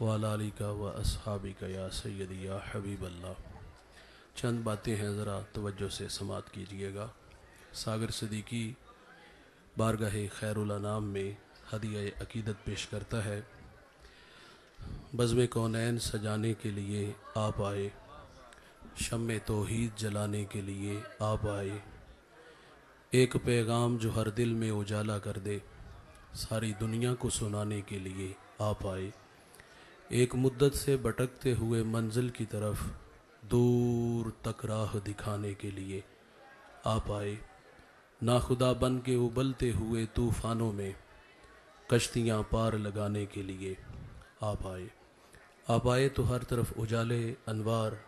वालिका व असहाबी या सैद या हबीब चंद बातें हैं ज़रा तवज्जो से समात कीजिएगा सागर सदीकी बारगाह नाम में हदिया अकीदत पेश करता है बज़म कौनैन सजाने के लिए आप आए शम तो जलाने के लिए आप आए एक पैगाम जो हर दिल में उजाला कर दे सारी दुनिया को सुनाने के लिए आप आए एक मुद्दत से भटकते हुए मंजिल की तरफ दूर तक राह दिखाने के लिए आप आए नाखुदा बन के उबलते हुए तूफानों में कश्तियाँ पार लगाने के लिए आप आए आप आए तो हर तरफ उजाले अनवार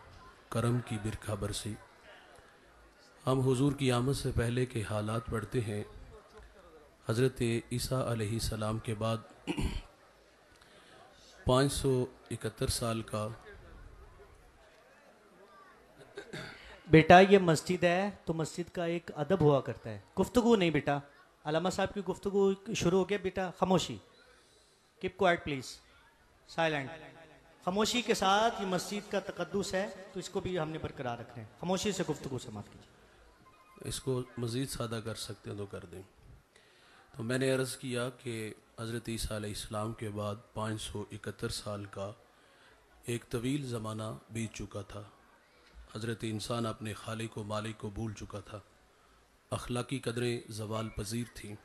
करम की बिरखा बरसी हम हुजूर की आमद से पहले के हालात पढ़ते हैं हज़रत ईसा सलाम के बाद 571 साल का बेटा ये मस्जिद है तो मस्जिद का एक अदब हुआ करता है गुफ्तगु नहीं बेटा अलामा साहब की गुफ्तु शुरू हो गया बेटा खामोशी किप क्वाइट प्लीज़ साइलेंट खामोशी के साथ ये मस्जिद का तकदस है तो इसको भी हमने बरकरार रखना है खामोशी से गुफ्तु समाप्त कीजिए इसको मज़ीद सादा कर सकते हैं तो कर दें तो मैंने अर्ज़ किया कि हज़रत ईसीम इस्लाम के बाद 571 साल का एक तवील ज़माना बीत चुका था हज़रत इंसान अपने खाले को मालिक को भूल चुका था अखलाकी कदरें जवाल पजीर थीं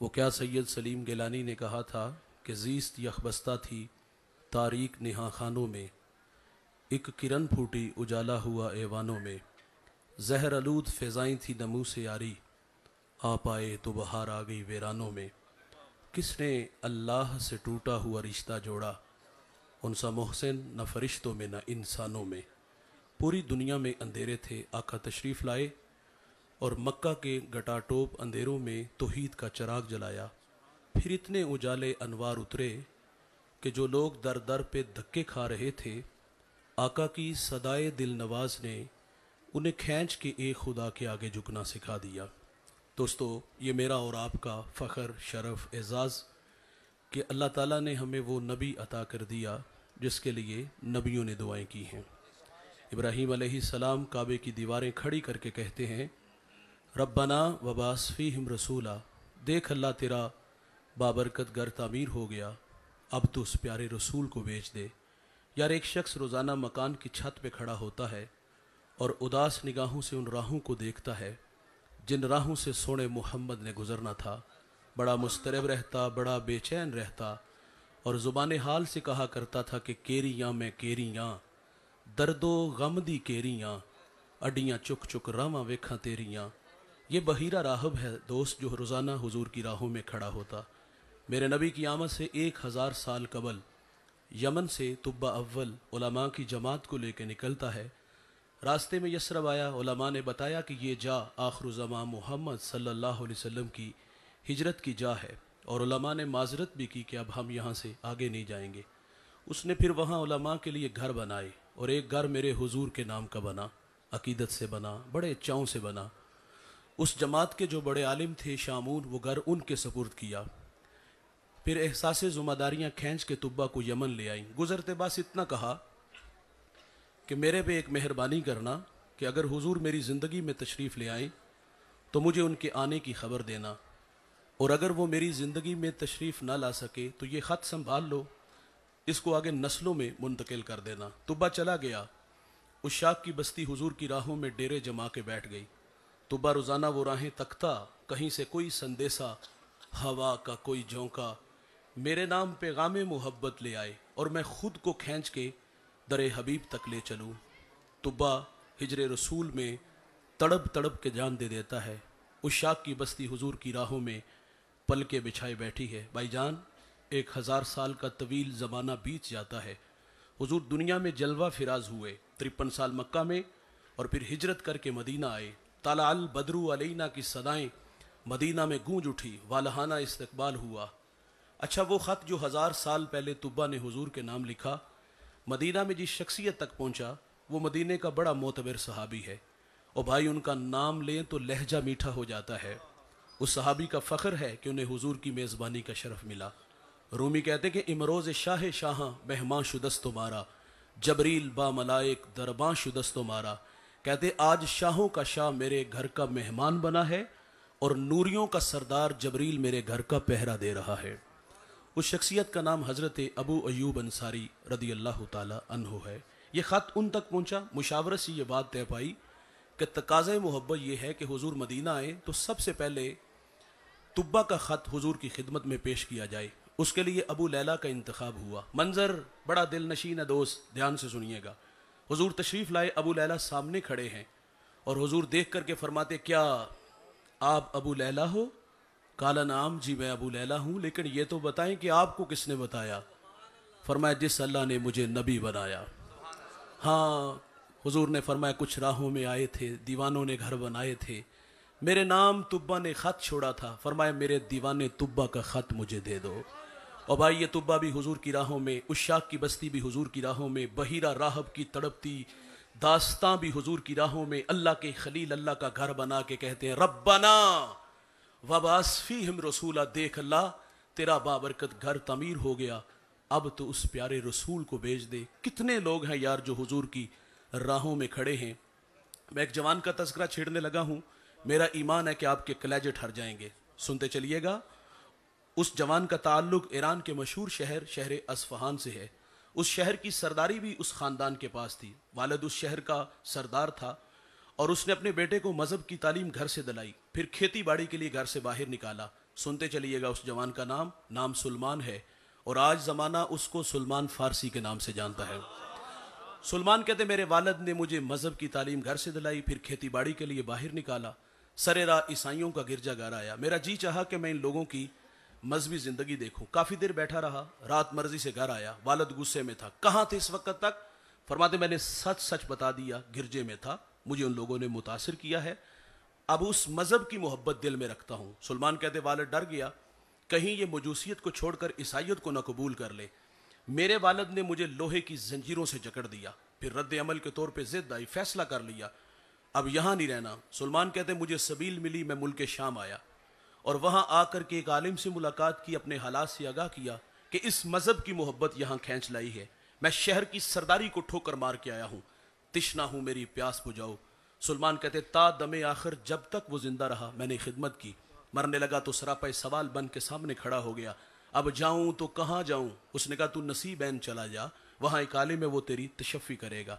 वो क्या सैयद सलीम गिलानी ने कहा था कि जीस्त यखबस्ता थी तारीख नहा खानों में एक किरण फूटी उजाला हुआ एवानों में जहर आलूद फ़ैज़ाई थी नमू से यारी आप आए तो बहार आ गई वेरानों में किसने अल्लाह से टूटा हुआ रिश्ता जोड़ा उनसा मोहसिन न फरिश्तों में न इंसानों में पूरी दुनिया में अंधेरे थे आका तशरीफ़ लाए और मक्का के गटाटोप अंधेरों में तोहीद का चराग जलाया फिर इतने उजाले अनवार उतरे कि जो लोग दर दर पे धक्के खा रहे थे आका की सदाए दिल नवाज ने उन्हें खींच के एक खुदा के आगे झुकना सिखा दिया दोस्तों ये मेरा और आपका फ़खर शरफ एज़ाज़ कि अल्लाह ताला ने हमें वो नबी अता कर दिया जिसके लिए नबियों ने दुआएं की हैं इब्राहीम सलाम काबे की दीवारें खड़ी करके कहते हैं रब्बना वबासफ़ी हम रसूला देख अल्लाह तेरा बाबरकत गर तामीर हो गया अब तो उस प्यारे रसूल को भेज दे यार एक शख्स रोज़ाना मकान की छत पे खड़ा होता है और उदास निगाहों से उन राहों को देखता है जिन राहों से सोने मोहम्मद ने गुजरना था बड़ा मुस्तरब रहता बड़ा बेचैन रहता और ज़ुबान हाल से कहा करता था कि केरियाँ में केरियाँ दर्दो गम दी केरियाँ अड्डियाँ चुक चुक रामा वेखा तेरियाँ ये बहीरा राहब है दोस्त जो रोज़ाना हुजूर की राहों में खड़ा होता मेरे नबी की आमद से एक हज़ार साल कबल यमन से तुब्बा अव्वल उलमा की जमात को लेकर निकलता है रास्ते में यसरब आया ने बताया कि ये जा आखर ज़मा मोहम्मद सल्लल्लाहु अलैहि वसल्लम की हिजरत की जा है और ने माजरत भी की कि अब हम यहाँ से आगे नहीं जाएंगे उसने फिर वहाँ उलमा के लिए घर बनाए और एक घर मेरे हुजूर के नाम का बना अकीदत से बना बड़े चाँव से बना उस जमात के जो बड़े आलिम थे शामून वो घर उनके सपुर्द किया फिर एहसास ज़ुम्मेदारियाँ खींच के तुब्बा को यमन ले आईं गुज़रते बास इतना कहा कि मेरे पे एक मेहरबानी करना कि अगर हुजूर मेरी ज़िंदगी में तशरीफ़ ले आए तो मुझे उनके आने की खबर देना और अगर वो मेरी ज़िंदगी में तशरीफ़ ना ला सके तो ये ख़त संभाल लो इसको आगे नस्लों में मुंतकिल कर देना तुब्बा चला गया उस शाख की बस्ती हुजूर की राहों में डेरे जमा के बैठ गई तुब्बा रोज़ाना वो राहें तख्ता कहीं से कोई संदेशा हवा का कोई झोंका मेरे नाम पैगाम मोहब्बत ले आए और मैं खुद को खींच के दर हबीब तक ले चलूँ तुब्बा हिजर रसूल में तड़प तड़प के जान दे देता है उस शाख की बस्ती हुजूर की राहों में पल के बिछाए बैठी है भाईजान एक हज़ार साल का तवील ज़माना बीत जाता है हुजूर दुनिया में जलवा फिराज हुए तिरपन साल मक्का में और फिर हिजरत करके मदीना आए ताला अल बदरू अलैना की सदाएं मदीना में गूंज उठी वालहाना इस्तकबाल हुआ अच्छा वो ख़त जो हज़ार साल पहले तुब्बा ने हुजूर के नाम लिखा मदीना में जिस शख्सियत तक पहुंचा वो मदीने का बड़ा मोतबर सहाबी है और भाई उनका नाम लें तो लहजा मीठा हो जाता है उस सहाबी का फ़ख्र है कि उन्हें हुजूर की मेज़बानी का शरफ़ मिला रूमी कहते कि इमरोज़ शाह शाह मेहमा शुदस्तो मारा जबरील बा मलाइक दरबा शुदस्तो मारा कहते आज शाहों का शाह मेरे घर का मेहमान बना है और नूरियों का सरदार जबरील मेरे घर का पहरा दे रहा है उस शख्सियत का नाम हज़रत अबू अयूब अंसारी रदी अल्लाह तहो है ये ख़त उन तक पहुँचा मुशावरत से ये बात तय पाई कि तकाज़ मोहब्बत यह है कि हजूर मदीना आए तो सबसे पहले तुब्बा का ख़त हजूर की खिदमत में पेश किया जाए उसके लिए अबू लैला का इंतखब हुआ मंजर बड़ा दिल नशीन है दोस्त ध्यान से सुनिएगा हजूर तशरीफ़ लाए अबू लैला सामने खड़े हैं और हजूर देख करके फरमाते क्या आप अबू लैला हो काला नाम जी मैं अबू लैला हूँ लेकिन ये तो बताएं कि आपको किसने बताया फरमाया जिस अल्लाह ने मुझे नबी बनाया हाँ हुजूर ने फरमाया कुछ राहों में आए थे दीवानों ने घर बनाए थे मेरे नाम तुब्बा ने ख़त छोड़ा था फरमाया मेरे दीवाने तुब्बा का ख़त मुझे दे दो और भाई ये तुब्बा भी हुजूर की राहों में उशाक की बस्ती भी हुजूर की राहों में बहीरा राहब की तड़पती दास्तां भी हुजूर की राहों में अल्लाह के खलील अल्लाह का घर बना के कहते हैं रब्बना वबासफी हम रसूला देख अल्लाह तेरा बाबरकत घर तमीर हो गया अब तो उस प्यारे रसूल को भेज दे कितने लोग हैं यार जो हुजूर की राहों में खड़े हैं मैं एक जवान का तस्करा छेड़ने लगा हूँ मेरा ईमान है कि आपके कलेजे ठहर जाएंगे सुनते चलिएगा उस जवान का ताल्लुक ईरान के मशहूर शहर शहर असफहान से है उस शहर की सरदारी भी उस ख़ानदान के पास थी वालद उस शहर का सरदार था और उसने अपने बेटे को मज़हब की तालीम घर से दिलाई फिर खेती बाड़ी के लिए घर से बाहर निकाला सुनते चलिएगा उस जवान का नाम नाम सलमान है और आज ज़माना उसको सलमान फारसी के नाम से जानता है सलमान कहते मेरे वालद ने मुझे मज़हब की तालीम घर से दिलाई फिर खेती बाड़ी के लिए बाहर निकाला सरेरा ईसाइयों का गिरजा घर आया मेरा जी चाह कि मैं इन लोगों की मजहबी ज़िंदगी देखूँ काफ़ी देर बैठा रहा रात मर्जी से घर आया वालद गुस्से में था कहाँ थे इस वक्त तक फरमाते मैंने सच सच बता दिया गिरजे में था मुझे उन लोगों ने मुतासर किया है अब उस मज़हब की मोहब्बत दिल में रखता हूँ सलमान कहते वालद डर गया कहीं ये मजूसीत को छोड़कर ईसाइत को ना कबूल कर ले मेरे वालद ने मुझे लोहे की जंजीरों से जकड़ दिया फिर रद्द अमल के तौर पर जिद आई फैसला कर लिया अब यहाँ नहीं रहना सलमान कहते मुझे सबील मिली मैं मुल्क शाम आया और वहाँ आकर के एक आलिम से मुलाकात की अपने हालात से आगाह किया कि इस मज़हब की मोहब्बत यहाँ खींच लाई है मैं शहर की सरदारी को ठोकर मार के आया हूँ तिश्ना हूँ मेरी प्यास बुझाओ सलमान कहते ता दमे आखिर जब तक वो जिंदा रहा मैंने खिदमत की मरने लगा तो सरापा सवाल बन के सामने खड़ा हो गया अब जाऊं तो कहाँ जाऊं उसने कहा तू नसीब नसीबैन चला जा वहाँ इकाले में वो तेरी तशफ़ी करेगा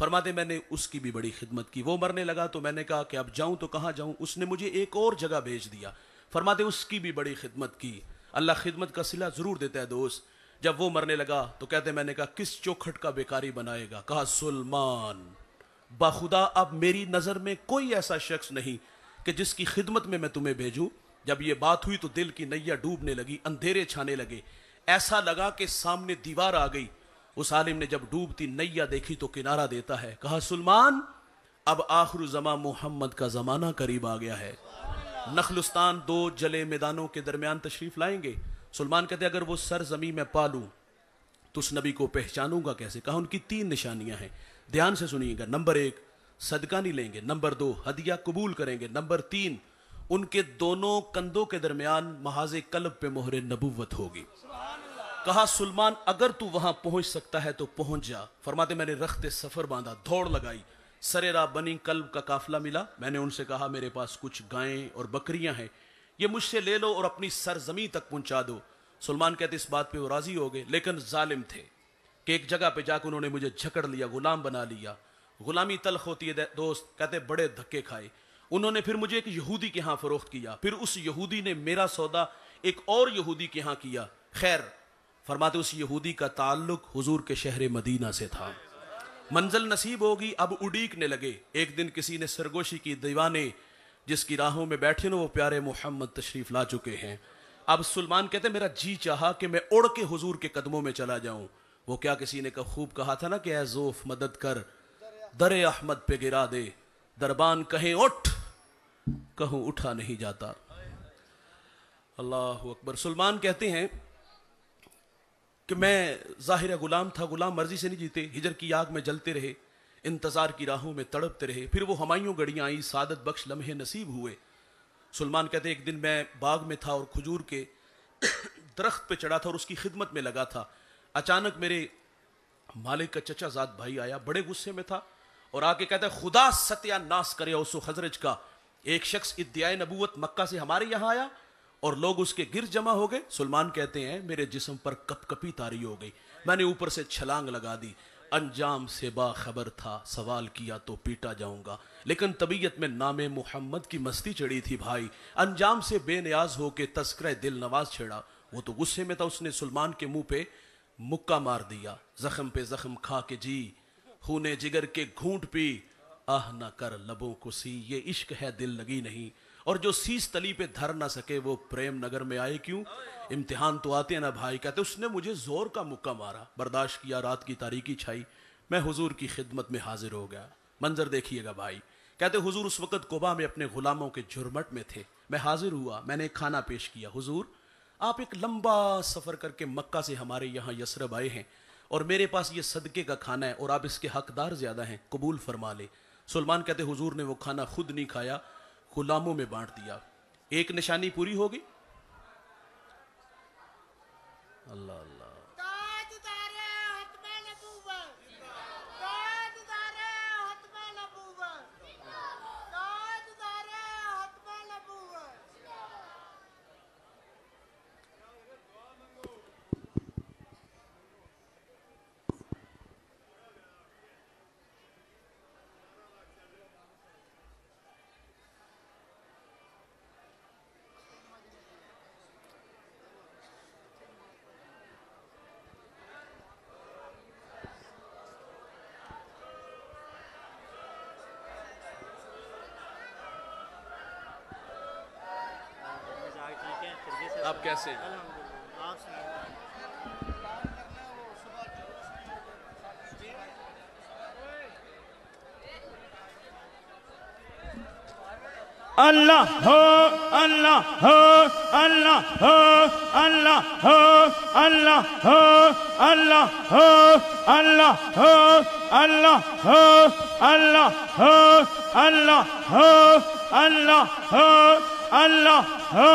फरमाते मैंने उसकी भी बड़ी खिदमत की वो मरने लगा तो मैंने कहा कि अब जाऊं तो कहाँ जाऊं उसने मुझे एक और जगह भेज दिया फरमाते उसकी भी बड़ी खिदमत की अल्लाह खिदमत का सिला ज़रूर देता है दोस्त जब वो मरने लगा तो कहते मैंने कहा किस चौखट का बेकारी बनाएगा कहा सलमान बाखुदा अब मेरी नज़र में कोई ऐसा शख्स नहीं कि जिसकी खिदमत में मैं तुम्हें भेजू जब ये बात हुई तो दिल की नैया डूबने लगी अंधेरे छाने लगे ऐसा लगा कि सामने दीवार आ गई उस आलिम ने जब डूबती नैया देखी तो किनारा देता है कहा सलमान अब आखिर जमा मोहम्मद का ज़माना करीब आ गया है नखलुस्तान दो जले मैदानों के दरमियान तशरीफ लाएंगे सलमान कहते अगर वो सर जमी में पा लूँ तो उस नबी को पहचानूंगा कैसे कहा उनकी तीन निशानियां हैं ध्यान से सुनिएगा नंबर एक सदका नहीं लेंगे नंबर दो हदिया कबूल करेंगे नंबर तीन उनके दोनों कंधों के दरमियान महाज कलब पे मोहरे नबूवत होगी कहा सलमान अगर तू वहां पहुंच सकता है तो पहुंच जा फरमाते मैंने रखते सफर बांधा दौड़ लगाई सरेरा बनी कल्ब का काफिला मिला मैंने उनसे कहा मेरे पास कुछ गायें और बकरियां हैं ये मुझसे ले लो और अपनी सरजमी तक पहुंचा दो सलमान कहते इस बात पे वो राजी हो गए लेकिन जालिम थे कि एक जगह पे जाकर उन्होंने मुझे झकड़ लिया गुलाम बना लिया गुलामी तलख होती है दोस्त कहते बड़े धक्के खाए उन्होंने फिर मुझे एक यहूदी के यहाँ फरोख्त किया फिर उस यहूदी ने मेरा सौदा एक और यहूदी के यहाँ किया खैर फरमाते उस यहूदी का ताल्लुक हुजूर के शहर मदीना से था मंजिल नसीब होगी अब उड़ीकने लगे एक दिन किसी ने सरगोशी की दीवाने जिसकी राहों में बैठे ना वो प्यारे मोहम्मद तशरीफ ला चुके हैं अब सलमान कहते मेरा जी चाहा कि मैं उड़ के हजूर के कदमों में चला जाऊं वो क्या किसी ने खूब कहा था ना कि एजोफ मदद कर दर अहमद पे गिरा दे दरबान कहें उठ कहूं उठा नहीं जाता अल्लाह अकबर सलमान कहते हैं कि मैं जाहिर गुलाम था गुलाम मर्जी से नहीं जीते हिजर की आग में जलते रहे इंतजार की राहों में तड़पते रहे फिर वो हमायों गड़ियाँ आई सादत बख्श लम्हे नसीब हुए सलमान कहते एक दिन मैं बाग में था और खजूर के दरख्त पे चढ़ा था और उसकी खिदमत में लगा था अचानक मेरे मालिक का चचा जात भाई आया बड़े गुस्से में था और आके कहता है खुदा सत्यानाश करे उस हजरज का एक शख्स इद्याय नबूत मक्का से हमारे यहाँ आया और लोग उसके गिर जमा हो गए सलमान कहते हैं मेरे जिसम पर कपकपी तारी हो गई मैंने ऊपर से छलांग लगा दी अंजाम से बाबर था सवाल किया तो पीटा जाऊंगा लेकिन तबीयत में नाम मोहम्मद की मस्ती चढ़ी थी भाई अंजाम से बेनियाज होके तस्कर दिल नवाज छेड़ा वो तो गुस्से में था उसने सलमान के मुंह पे मुक्का मार दिया जख्म पे जख्म खा के जी खूने जिगर के घूंट पी आह ना कर लबों को सी ये इश्क है दिल लगी नहीं और जो सीस तली पे धर ना सके वो प्रेम नगर में आए क्यों इम्तिहान तो आते हैं ना भाई कहते उसने मुझे जोर का मुक्का मारा बर्दाश्त किया रात की तारीखी छाई मैं हुजूर की खिदमत में हाजिर हो गया मंजर देखिएगा भाई कहते हुजूर उस वक़्त कोबा में अपने गुलामों के झुरमट में थे मैं हाजिर हुआ मैंने खाना पेश किया हुजूर आप एक लंबा सफ़र करके मक्का से हमारे यहाँ यसरब आए हैं और मेरे पास ये सदक़े का खाना है और आप इसके हकदार ज़्यादा हैं कबूल फरमा ले सलमान कहते हुजूर ने वो खाना खुद नहीं खाया गुलामों में बांट दिया एक निशानी पूरी होगी अल्लाह आप कैसे अल्लाह हो अल्लाह हो अल्लाह हो अल्लाह हो अल्लाह हो अल्लाह हो अल्लाह हो अल्लाह हो अल्लाह हो अल्लाह हो अल्लाह हो अल्लाह हो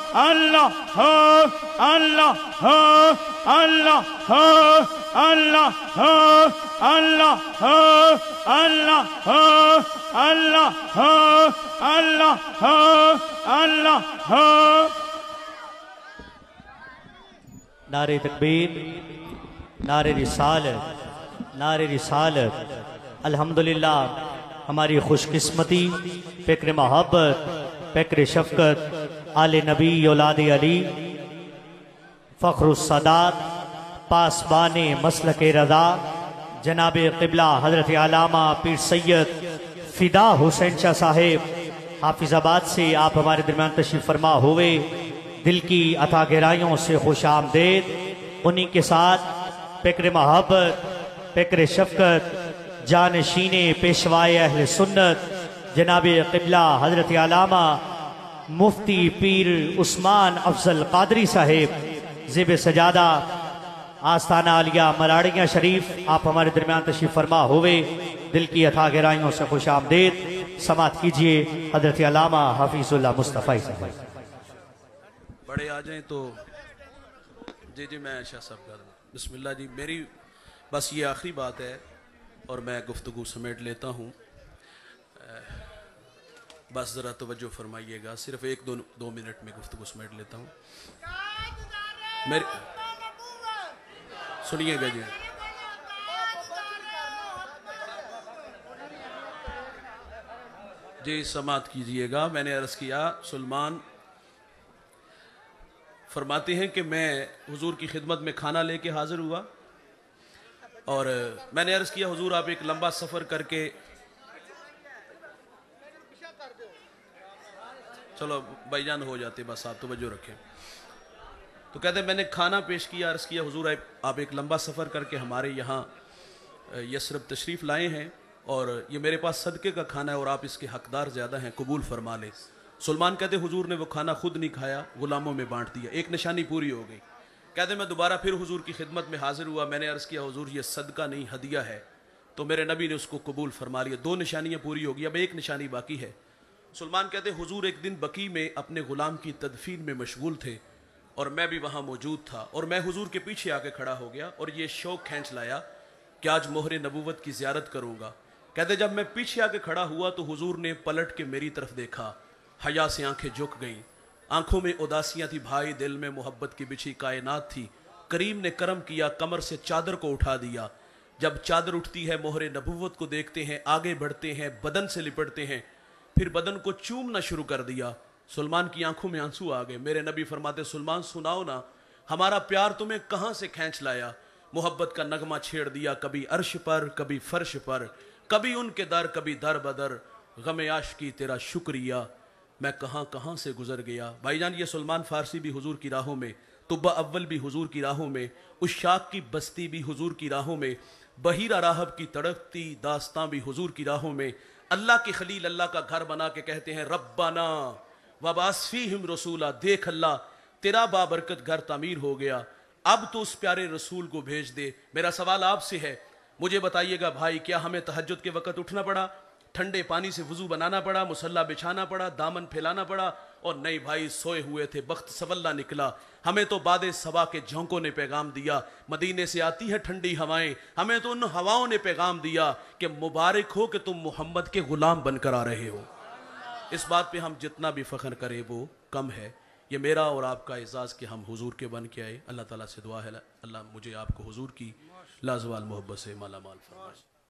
अल्लाह हो अल्लाह हो अल्लाह हो अल्लाह हो अल्लाह हो अल्लाह हो अल्लाह हो अल्लाह हो अल्लाह हो नारे तकबीर नारे रिसाल नारे रिसाल अल्हम्दुलिल्लाह हमारी खुशकिस्मती फ़िक्र मोहब्बत फ़िक्र शफकत आल नबी औलाद अली फ़खरुसदात पासबान मसल के रजा जनाब कबला हजरत आलामा पीर सैद फ़िदा हुसैन शाह साहेब हाफिज़ाबाद से आप हमारे दरम्यान तशरीफ़ फरमा हुए दिल की अथा गहराइयों से खुश आमदेद उन्हीं के साथ पेकर महब्बत पेकर शफकत जान शीने पेशवाए अहल सुन्नत जनाब कबला हजरत आलामा मुफ्ती पीर उस्मान अफजल कादरी साहेब जेब सजादा आस्थाना आलिया मराड़िया शरीफ आप हमारे दरम्यान तशीफ फरमा होवे दिल की अथा गहराइयों से खुश आमदेद समात कीजिए हजरत अलामा हफीजुल्ला मुस्तफ़ाई साहब बड़े आ जाए तो जी जी मैं शाह साहब का बिस्मिल्लाह जी मेरी बस ये आखिरी बात है और मैं गुफ्तु समेट लेता हूँ बस ज़रा तोज्जो फरमाइएगा सिर्फ एक दो दो मिनट में गुफ्तु समेट लेता हूँ मेरे सुनिएगा जी जी समात कीजिएगा मैंने अर्ज़ किया सलमान फरमाते हैं कि मैं हुजूर की खिदमत में खाना लेके हाज़िर हुआ और मैंने अर्ज़ किया हुजूर आप एक लंबा सफ़र करके चलो भाईजान हो जाते बस आप वजह तो रखें तो कहते मैंने खाना पेश किया अर्ज़ किया हुजूर आप एक लंबा सफ़र करके हमारे यहाँ यशरफ तशरीफ़ लाए हैं और ये मेरे पास सदक़े का खाना है और आप इसके हकदार ज़्यादा हैं कबूल फरमा लें सलमान कहते हुजूर ने वो खाना खुद नहीं खाया गुलामों में बांट दिया एक निशानी पूरी हो गई कहते मैं दोबारा फिर हुजूर की खिदमत में हाजिर हुआ मैंने अर्ज़ किया हुजूर ये सदका नहीं हदिया है तो मेरे नबी ने उसको कबूल फरमा लिया दो निशानियाँ पूरी हो गई अब एक निशानी बाकी है सलमान कहते हुजूर एक दिन बकी में अपने ग़ुलाम की तदफीन में मशगूल थे और मैं भी वहाँ मौजूद था और मैं हुजूर के पीछे आके खड़ा हो गया और ये शौक़ खींच लाया कि आज मोहर नबूवत की ज्यारत करूँगा कहते जब मैं पीछे आके खड़ा हुआ तो हुजूर ने पलट के मेरी तरफ देखा हया से आंखें झुक गईं आंखों में उदासियाँ थी भाई दिल में मोहब्बत की बिछी कायनात थी करीम ने करम किया कमर से चादर को उठा दिया जब चादर उठती है मोहर नबूवत को देखते हैं आगे बढ़ते हैं बदन से लिपटते हैं फिर बदन को चूमना शुरू कर दिया सलमान की आंखों में आंसू आ गए मेरे नबी फरमाते सलमान सुनाओ ना हमारा प्यार तुम्हें कहाँ से खींच लाया मोहब्बत का नगमा छेड़ दिया कभी अर्श पर कभी फर्श पर कभी उनके दर कभी दर बदर गम आश की तेरा शुक्रिया मैं कहाँ कहाँ से गुजर गया भाईजान ये सलमान फारसी भी हुजूर की राहों में तुब्बा अव्वल भी हुजूर की राहों में उस शाख की बस्ती भी हुजूर की राहों में बहीरा राहब की तड़पती दास्तां भी हुजूर की राहों में अल्लाह के खलील अल्लाह का घर बना के कहते हैं रब्बाना वबासफी हिम रसूला देख अल्लाह तेरा बाबरकत घर तमीर हो गया अब तो उस प्यारे रसूल को भेज दे मेरा सवाल आपसे है मुझे बताइएगा भाई क्या हमें तहजद के वक़्त उठना पड़ा ठंडे पानी से वज़ू बनाना पड़ा मुसल्ला बिछाना पड़ा दामन फैलाना पड़ा और नए भाई सोए हुए थे बख्त सवल्ला निकला हमें तो बाद सबा के झोंकों ने पैगाम दिया मदीने से आती है ठंडी हवाएं हमें तो उन हवाओं ने पैगाम दिया कि मुबारक हो कि तुम मोहम्मद के गुलाम बनकर आ रहे हो इस बात पे हम जितना भी फ़ख्र करें वो कम है ये मेरा और आपका एजाज़ कि हम हुजूर के बन के आए अल्लाह ताला से दुआ है अल्लाह मुझे आपको हुजूर की लाजवाल मोहब्बत से माला माल फरमाए